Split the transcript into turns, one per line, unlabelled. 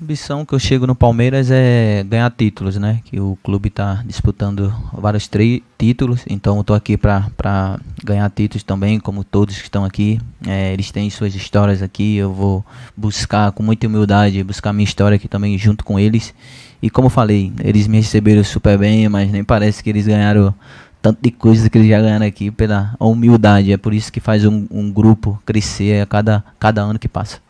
ambição que eu chego no Palmeiras é ganhar títulos, né? Que o clube está disputando vários três títulos, então eu estou aqui para ganhar títulos também, como todos que estão aqui. É, eles têm suas histórias aqui, eu vou buscar com muita humildade, buscar minha história aqui também junto com eles. E como falei, eles me receberam super bem, mas nem parece que eles ganharam tanto de coisa que eles já ganharam aqui pela humildade. É por isso que faz um, um grupo crescer a cada, cada ano que passa.